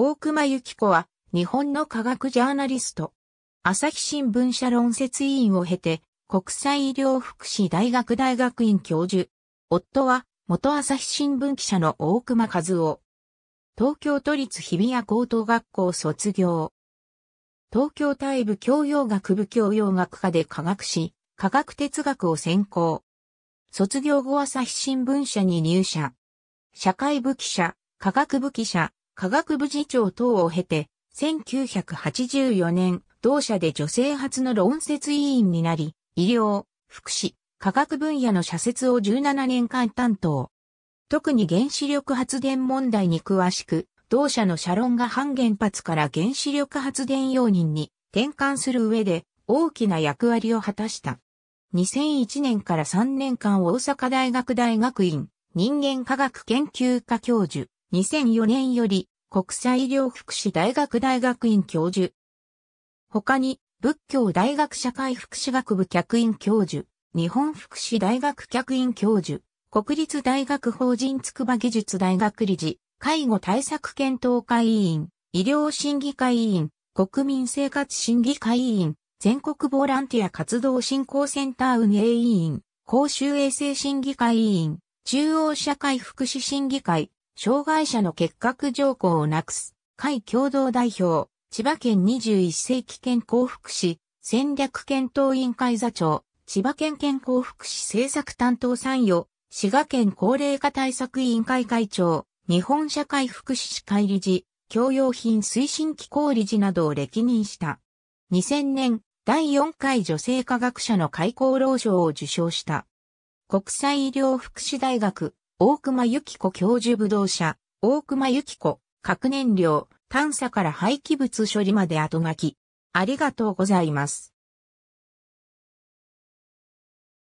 大熊幸子は、日本の科学ジャーナリスト。朝日新聞社論説委員を経て、国際医療福祉大学大学院教授。夫は、元朝日新聞記者の大熊和夫。東京都立日比谷高等学校卒業。東京大部教養学部教養学科で科学し、科学哲学を専攻。卒業後朝日新聞社に入社。社会部記者、科学部記者、科学部次長等を経て、1984年、同社で女性初の論説委員になり、医療、福祉、科学分野の社説を17年間担当。特に原子力発電問題に詳しく、同社の社論が反原発から原子力発電容認に転換する上で大きな役割を果たした。2001年から3年間大阪大学大学院人間科学研究科教授、2004年より国際医療福祉大学大学院教授。他に仏教大学社会福祉学部客員教授、日本福祉大学客員教授、国立大学法人筑波技術大学理事、介護対策検討会委員、医療審議会委員、国民生活審議会委員、全国ボランティア活動振興センター運営委員、公衆衛生審議会委員、中央社会福祉審議会、障害者の結核条項をなくす、会共同代表、千葉県21世紀健康福祉、戦略検討委員会座長、千葉県健康福祉政策担当参与、滋賀県高齢化対策委員会会長、日本社会福祉士会理事、教養品推進機構理事などを歴任した。2000年、第4回女性科学者の開校老賞を受賞した。国際医療福祉大学大熊幸子教授武道社、大熊幸子、核燃料、探査から廃棄物処理まで後書き。ありがとうございます。